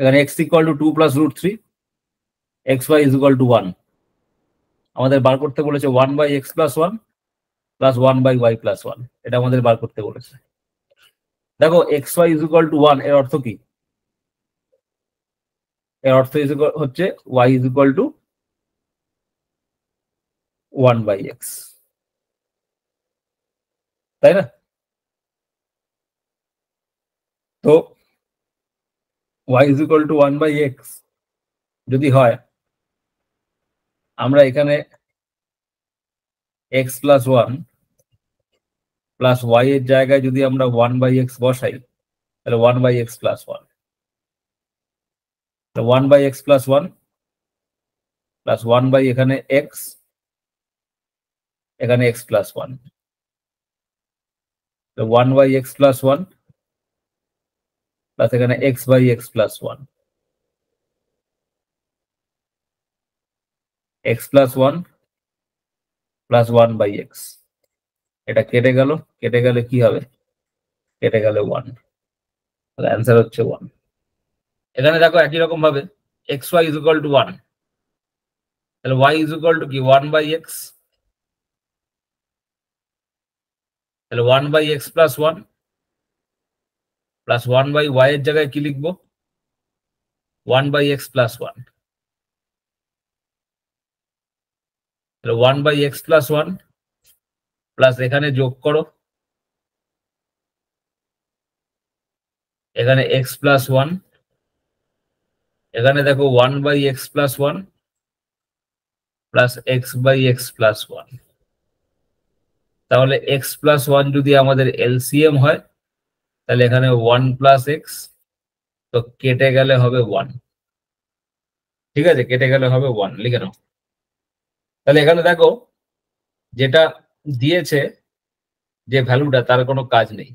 এখানে x equal to two plus root three x y is equal to one আমাদের বার করতে বলেছে one by x plus one plus one by y plus one এটা আমাদের বার করতে বলেছে দেখো x y is equal to one এর অর্থ কি এর অর্থ হচ্ছে y is equal to one by x তাই না তো y is equal to one by x যদি হয় আমরা এখানে x plus one plus y এর জায়গায় যদি আমরা ওয়ান বাই এক্স বসাই তাহলে one by x plus one one by x plus one plus one by এখানে এক্স এখানে x plus one one by x plus one plus এখানে x by x plus one x plus one plus one by x এটা কেটে গেল কেটে গেলে কি হবে কেটে গেলে ওয়ান তাহলে অ্যান্সার হচ্ছে ওয়ান এখানে দেখো একই রকম ভাবে x y is equal to one তাহলে ওয়াই ইজ ইকাল টু কি ওয়ান বাই এক্স তাহলে one by x plus one plus one by y এর জায়গায় কি লিখব one by x plus one তাহলে one by x plus one plus এখানে যোগ করো এখানে এক্স প্লাস ওয়ান এখানে দেখো one by x plus one plus x by x plus one তাহলে এক্স প্লাস ওয়ান যদি আমাদের এলসিএম হয় তাহলে এখানে ওয়ান প্লাস এক্স তো কেটে গেলে হবে ওয়ান ঠিক আছে কেটে গেলে হবে ওয়ান লিখে নাও তাহলে এখানে দেখো যেটা দিয়েছে যে ভ্যালুটা তার কোনো কাজ নেই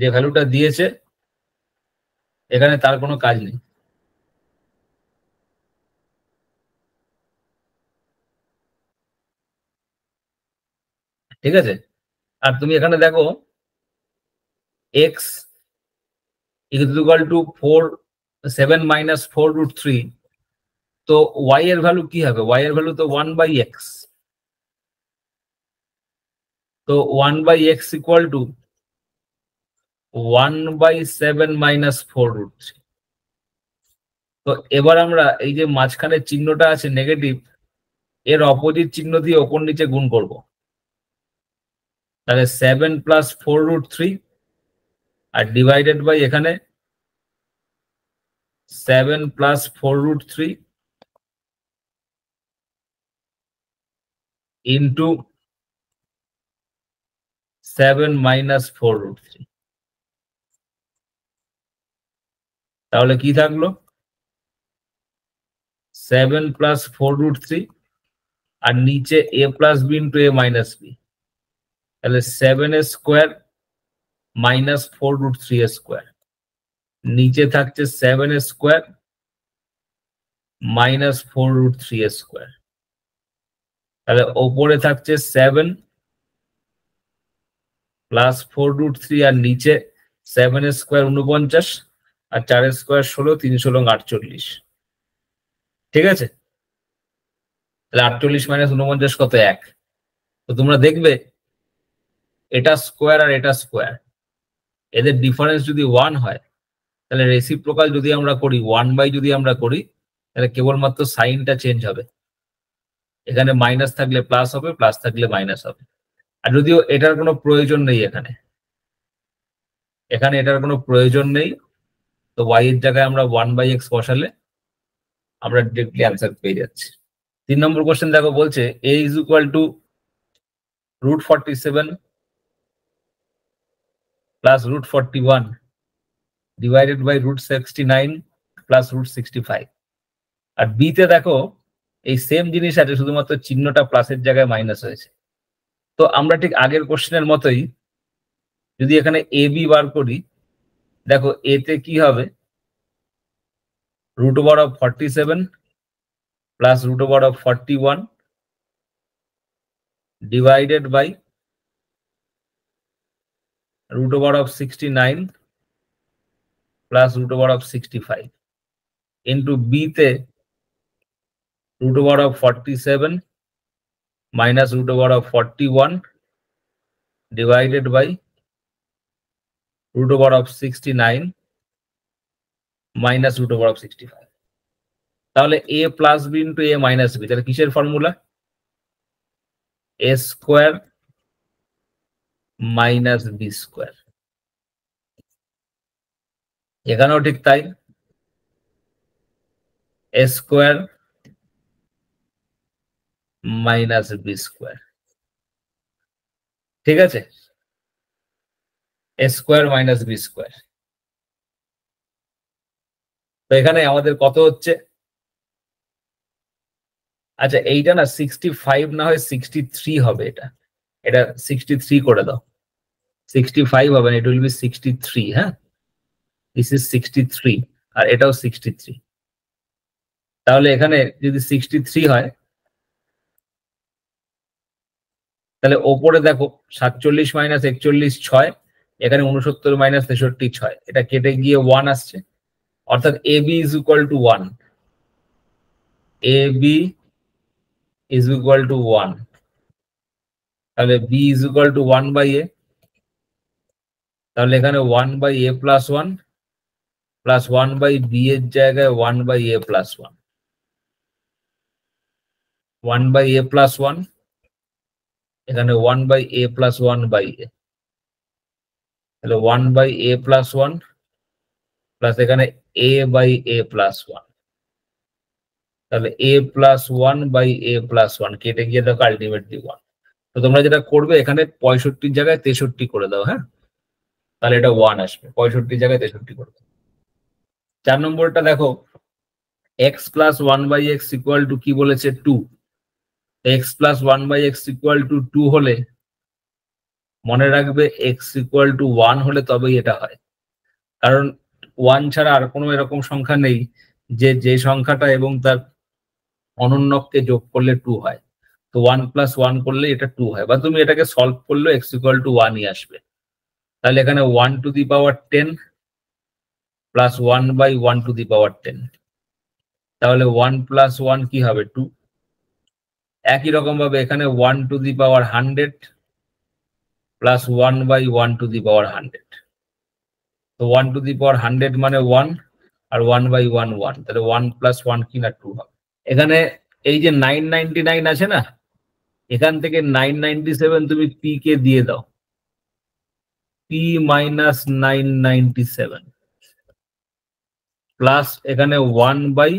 যে ভ্যালুটা দিয়েছে এখানে তার কোনো কাজ নেই ঠিক আছে আর তুমি এখানে দেখো x is equal to 4 7 minus 4 root 3 তো y এর ভ্যালু কি হবে y এর ভ্যালু তো 1 বাই x তো 1 by x equal to 1 by 7 minus 4 root তো এবার আমরা এই যে মাঝখানের চিহ্নটা আছে নেগেটিভ এর অপোজিট চিহ্ন দিয়ে ওপর নিচে গুণ করব তাহলে 7 প্লাস 4 রুট 3 और डिवाइडेड बाय এখানে 7 + 4√3 * 7 - 4√3 তাহলে কি থাকলো 7 + 4√3 আর নিচে a + b * a - b তাহলে 7² minus four root three square নিচে থাকছে seven square minus four root three square তাহলে ওপরে থাকছে seven plus four root three আর নিচে সেভেন স্কোয়ার উনপঞ্চাশ আর চার স্কোয়ার ষোলো তিনশো লং আটচল্লিশ ঠিক আছে তাহলে আটচল্লিশ মাইনাস উনপঞ্চাশ কত এক তো তোমরা দেখবে এটা স্কোয়ার আর এটা স্কোয়ার এদের ডিফারেন্স যদি ওয়ান হয় তাহলে রেসিপ্রোকাল যদি আমরা করি ওয়ান বাই যদি আমরা করি তাহলে কেবলমাত্র সাইনটা চেঞ্জ হবে এখানে মাইনাস থাকলে প্লাস হবে প্লাস থাকলে মাইনাস হবে আর যদিও এটার কোনো প্রয়োজন নেই এখানে এখানে এটার কোনো প্রয়োজন নেই তো ওয়াই এর জায়গায় আমরা ওয়ান বাই এক্স বসালে আমরা ডিরেক্টলি অ্যান্সার পেয়ে যাচ্ছি তিন নম্বর কোশ্চেন দেখো বলছে a is equal to root forty seven plus root 41 divided by root 69 plus root 65 আর বিতে দেখো এই সেম জিনিস আছে শুধুমাত্র চিহ্নটা প্লাসের জায়গায় মাইনাস হয়েছে তো আমরা ঠিক আগের কোশ্চেনের মতোই যদি এখানে এ বি বার করি দেখো এতে কি হবে root of over seven plus root root of of one divided by √69 + √65 * b তে √47 - √41 / √69 - √65 তাহলে a + b * a - b এটা কিসের formula a² minus b square এখানেও ঠিক তাই a square minus b square ঠিক আছে a square minus b square তো এখানে আমাদের কত হচ্ছে আচ্ছা এইটা না সিক্সটি ফাইভ না হয় সিক্সটি থ্রি হবে এটা এটা সিক্সটি থ্রি করে দাও 65 হবে ইট উইল বি 63 হ্যাঁ দিস ইজ 63 আর এটাও 63 তাহলে এখানে যদি 63 হয় তাহলে ওপরে দেখো সাতচল্লিশ মাইনাস একচল্লিশ ছয় এখানে 69 মাইনাস তেষট্টি ছয় এটা কেটে গিয়ে ওয়ান আসছে অর্থাৎ a b is equal to one a b is equal to one তাহলে b is equal to one by a তাহলে এখানে 1/a+1 + 1/b এর জায়গায় 1/a+1 1/a+1 এখানে 1/a+1/a তাহলে 1/a+1 + এখানে a/a+1 তাহলে a+1/a+1 কে ডিফারেনশিয়েট দিও তো তোমরা যেটা করবে এখানে 65 জায়গায় 63 করে দাও হ্যাঁ তাহলে এটা ওয়ান আসবে পঁয়ষট্টি জায়গায় তেষট্টি করবে চার নম্বরটা দেখো x plus one by x equal to কি বলেছে two x plus one by x equal to two হলে মনে রাখবে এক্স ইকুয়াল টু ওয়ান হলে তবেই এটা হয় কারণ ওয়ান ছাড়া আর কোনো এরকম সংখ্যা নেই যে যে সংখ্যাটা এবং তার অনন্যককে যোগ করলে টু হয় তো ওয়ান প্লাস ওয়ান করলে এটা টু হয় বা তুমি এটাকে সলভ করলে এক্স ইকুয়াল টু ওয়ানই আসবে তাহলে এখানে one to the power ten plus one by one to the power ten তাহলে ওয়ান প্লাস ওয়ান কি হবে টু একই রকম ভাবে এখানে one to the power hundred plus one by one to the power hundred তো one to the power hundred মানে one আর ওয়ান বাই ওয়ান ওয়ান তাহলে ওয়ান প্লাস ওয়ান কি না টু হবে এখানে এই যে নাইন নাইনটি নাইন আছে না এখান থেকে নাইন নাইনটি সেভেন তুমি পি কে দিয়ে দাও P minus nine ninety seven plus এখানে one by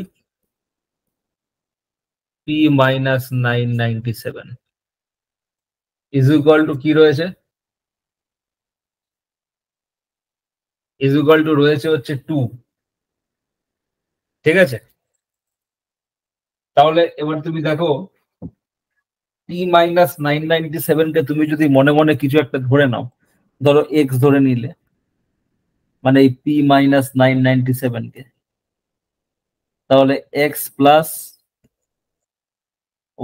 P minus nine ninety seven is equal to কি রয়েছে ইজ ইকুয়াল টু রয়েছে হচ্ছে টু ঠিক আছে তাহলে এবার তুমি দেখো T minus nine ninety seven কে তুমি যদি মনে মনে কিছু একটা ধরে নাও ধরো এক্স ধরে নিলে মানে এই পি মাইনাস নাইন নাইনটি কে তাহলে x plus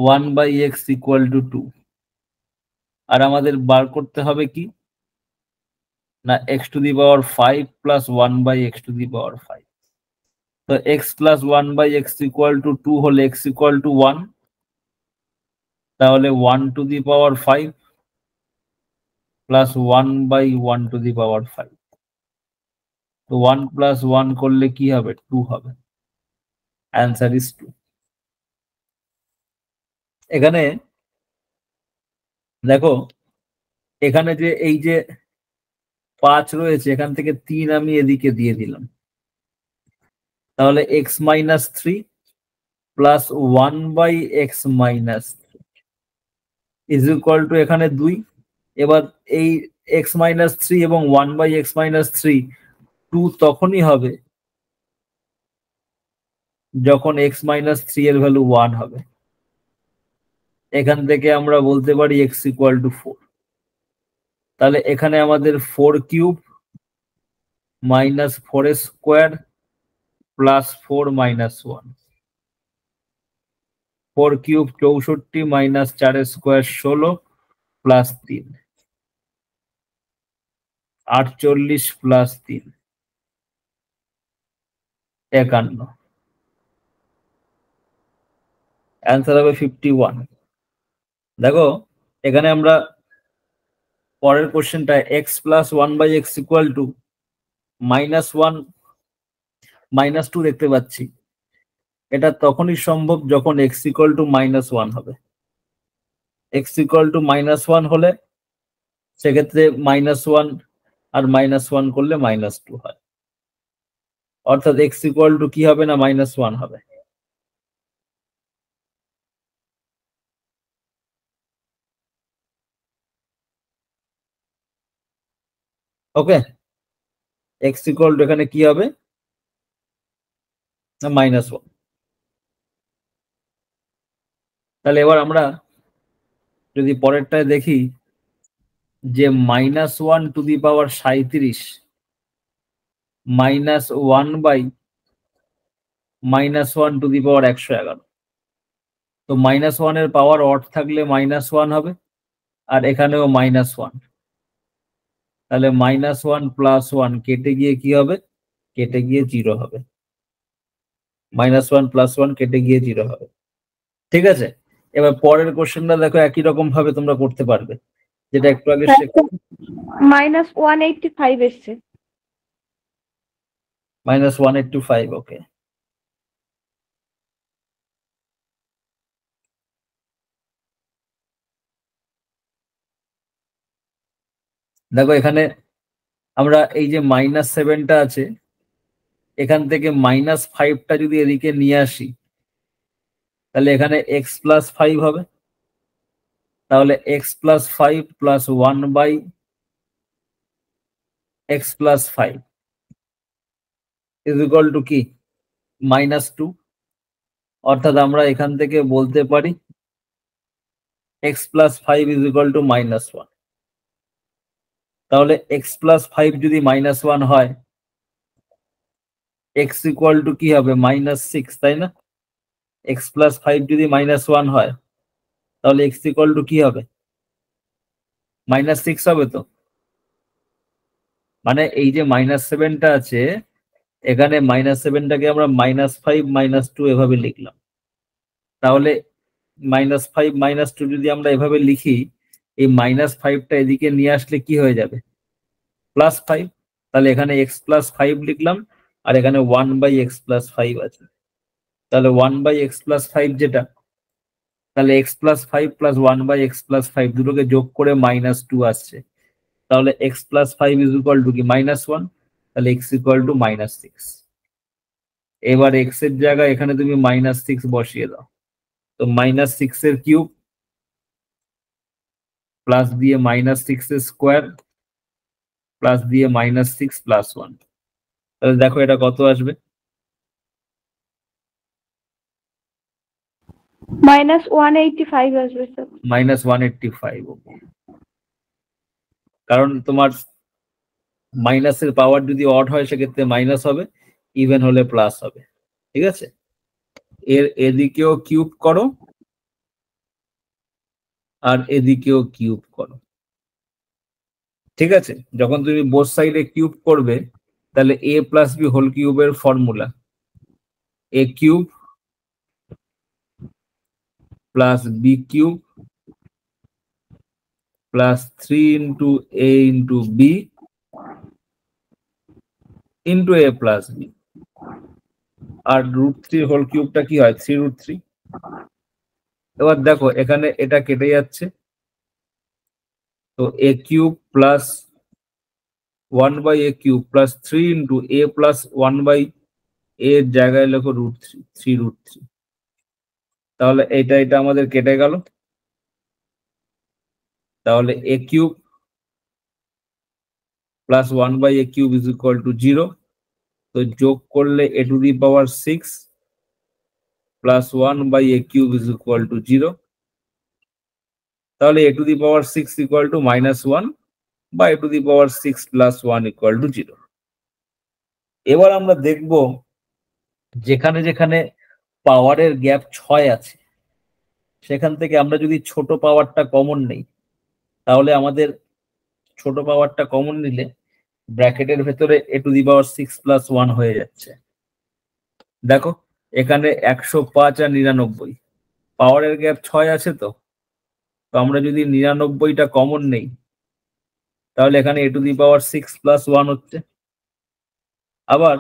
one by x equal to two আর আমাদের বার করতে হবে কি না x to the power five plus one by x to the power five তো x plus one by x equal to two হলে এক্স ইকুয়াল টু ওয়ান তাহলে one to the power five plus one by one to the power five তো one plus one করলে কি হবে two হবে answer is two এখানে দেখো এখানে যে এই যে পাঁচ রয়েছে এখান থেকে তিন আমি এদিকে দিয়ে দিলাম তাহলে x minus three plus one by x minus three is equal to এখানে দুই এবার এই এক্স মাইনাস থ্রি এবং one by x minus three two তখনই হবে যখন এক্স মাইনাস থ্রি এর ভ্যালু ওয়ান হবে এখান থেকে আমরা বলতে পারি এক্স ইকুয়াল টু ফোর তাহলে এখানে আমাদের four cube minus four square plus four minus one four cube চৌষট্টি মাইনাস চার স্কোয়ার ষোলো প্লাস তিন আটচল্লিশ প্লাস তিন একান্ন অ্যান্সার হবে ফিফটি ওয়ান দেখো এখানে আমরা পরের কোশ্চেনটা x plus one by x equal to minus one minus two দেখতে পাচ্ছি এটা তখনই সম্ভব যখন x equal to minus one হবে x equal to minus one হলে সেক্ষেত্রে মাইনাস ওয়ান আর মাইনাস ওয়ান করলে মাইনাস টু হয় অর্থাৎ এক্স ইকুয়াল টু কি হবে না মাইনাস ওয়ান হবে ওকে এক্স ইকুয়াল টু এখানে কি হবে না মাইনাস ওয়ান তাহলে এবার আমরা যদি পরেরটায় দেখি যে minus one to the power সাঁত্রিশ minus one by minus one to the power একশো এগারো তো মাইনাস ওয়ানের পাওয়ার অট থাকলে মাইনাস ওয়ান হবে আর এখানেও মাইনাস ওয়ান তাহলে মাইনাস ওয়ান প্লাস ওয়ান কেটে গিয়ে কি হবে কেটে গিয়ে জিরো হবে মাইনাস ওয়ান প্লাস ওয়ান কেটে গিয়ে জিরো হবে ঠিক আছে এবার পরের কোশ্চেনটা দেখো একই রকম ভাবে তোমরা করতে পারবে যেটা একটু আগে minus one eighty five minus one eight two five okay দেখো এখানে আমরা এই যে মাইনাস সেভেনটা আছে এখান থেকে মাইনাস ফাইভটা যদি এদিকে নিয়ে আসি তাহলে এখানে এক্স প্লাস ফাইভ হবে তাহলে x plus five plus one by x plus five is to কি মাইনাস টু অর্থাৎ আমরা এখান থেকে বলতে পারি x plus five is to minus one তাহলে এক্স প্লাস ফাইভ যদি মাইনাস ওয়ান হয় এক্স ইকুয়াল টু কি হবে মাইনাস সিক্স তাই না এক্স প্লাস ফাইভ যদি মাইনাস ওয়ান হয় তাহলে এক্স ইকুয়াল টু কি হবে মাইনাস সিক্স হবে তো মানে এই যে মাইনাস সেভেনটা আছে এখানে মাইনাস সেভেনটাকে আমরা মাইনাস ফাইভ মাইনাস টু এভাবে লিখলাম তাহলে মাইনাস ফাইভ মাইনাস টু যদি আমরা এভাবে লিখি এই মাইনাস ফাইভটা এদিকে নিয়ে আসলে কি হয়ে যাবে প্লাস ফাইভ তাহলে এখানে এক্স প্লাস ফাইভ লিখলাম আর এখানে one by x plus five আছে তাহলে one by x plus five যেটা তাহলে x plus five plus one by x plus five দুটোকে যোগ করে মাইনাস টু আসছে তাহলে x plus five is equal to কি মাইনাস ওয়ান তাহলে x equal to minus six এবার এক্স এর জায়গায় এখানে তুমি মাইনাস সিক্স বসিয়ে দাও তো মাইনাস সিক্স এর কিউব প্লাস দিয়ে মাইনাস সিক্স এর স্কোয়ার প্লাস দিয়ে মাইনাস সিক্স প্লাস ওয়ান তাহলে দেখো এটা কত আসবে মাইনাস ওয়ান এইটটি ফাইভ আসবে sir minus one eighty five কারণ তোমার মাইনাসের পাওয়ার যদি অড হয় সেক্ষেত্রে মাইনাস হবে ইভেন হলে প্লাস হবে ঠিক আছে এর এদিকেও কিউব করো আর এদিকেও কিউব করো ঠিক আছে যখন তুমি বোথ সাইডে কিউব করবে তাহলে এ প্লাস বি হোল কিউবের formula A cube plus BQ plus 3 into A into B into A plus B. আর রুট থ্রি হোল কিউবটা কি হয় থ্রি রুট থ্রি এবার দেখো এখানে এটা কেটে যাচ্ছে তো A cube plus one by A cube plus three into A plus one by এর জায়গায় লেখো root three three root three তাহলে এটা এটা আমাদের কেটে গেল তাহলে A cube plus one by A cube is equal to zero তো যোগ করলে A to the power six plus one by A cube is equal to zero তাহলে A to the power six equal to minus one বা A to the power six plus one equal to zero এবার আমরা দেখব যেখানে যেখানে পাওয়ারের gap ছয় আছে সেখান থেকে আমরা যদি ছোট পাওয়ারটা কমন নেই তাহলে আমাদের ছোট পাওয়ারটা কমন নিলে ব্র্যাকেটের ভেতরে A to the power six plus one হয়ে যাচ্ছে দেখো এখানে একশো পাঁচ আর নিরানব্বই পাওয়ারের গ্যাপ ছয় আছে তো তো আমরা যদি নিরানব্বইটা কমন নেই তাহলে এখানে A to the power six plus one হচ্ছে আবার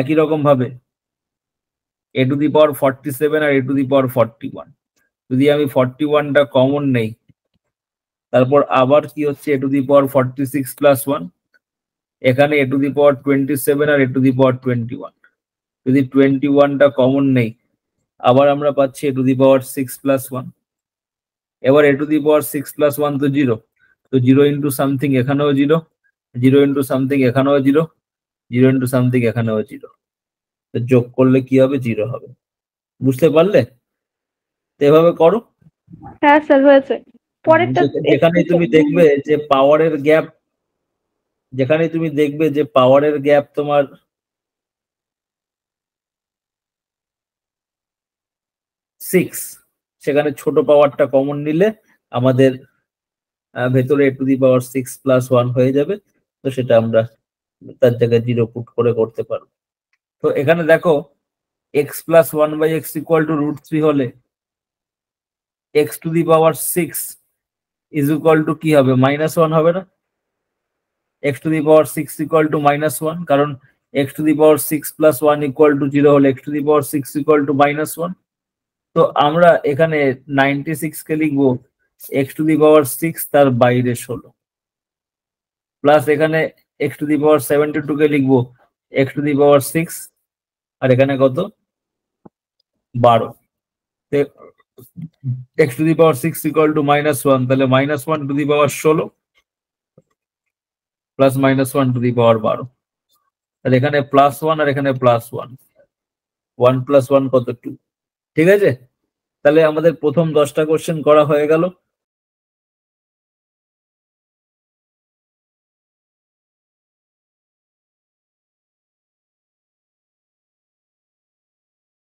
একই রকম ভাবে A to the power forty seven আর A to the power forty one যদি আমি ফর্টি ওয়ানটা কমন নেই তারপর আবার কি হচ্ছে A to the power forty six plus one এখানে A to the power twenty seven আর A to the power twenty one যদি টোয়েন্টি ওয়ানটা কমন নেই আবার আমরা পাচ্ছি A to the power six plus one এবার A to the power six plus one তো জিরো তো জিরো ইন্টু সামথিং এখানেও জিরো জিরো ইন্টু সামথিং এখানেও জিরো জিরো ইন্টু সামথিং এখানেও জিরো যোগ করলে কি হবে জিরো হবে বুঝতে পারলে এভাবে করো হ্যাঁ স্যার হয়েছে এখানে তুমি দেখবে যে পাওয়ারের গ্যাপ যেখানে তুমি দেখবে যে পাওয়ারের গ্যাপ তোমার সিক্স সেখানে ছোট পাওয়ারটা কমন নিলে আমাদের ভেতরে A to the power six plus one হয়ে যাবে তো সেটা আমরা তার জায়গায় জিরো পুট করে করতে পারবো তো এখানে দেখো x plus one by x equal to root three হলে x to the power six is equal to কি হবে মাইনাস ওয়ান হবে না x to the power six equal to minus one কারণ x to the power six plus one equal to zero হলে x to the power six equal to minus one তো আমরা এখানে ninety সিক্সকে লিখবো x to the power six তার বাইরে ষোলো প্লাস এখানে x to the power seventy টুকে লিখবো x to the power six আর এখানে কত বারো x to the power six equal to minus one তাহলে minus one to the power ষোলো plus minus one to the power বারো আর এখানে প্লাস ওয়ান আর এখানে plus one one plus one কত টু ঠিক আছে তাহলে আমাদের প্রথম দশটা কোশ্চেন করা হয়ে গেল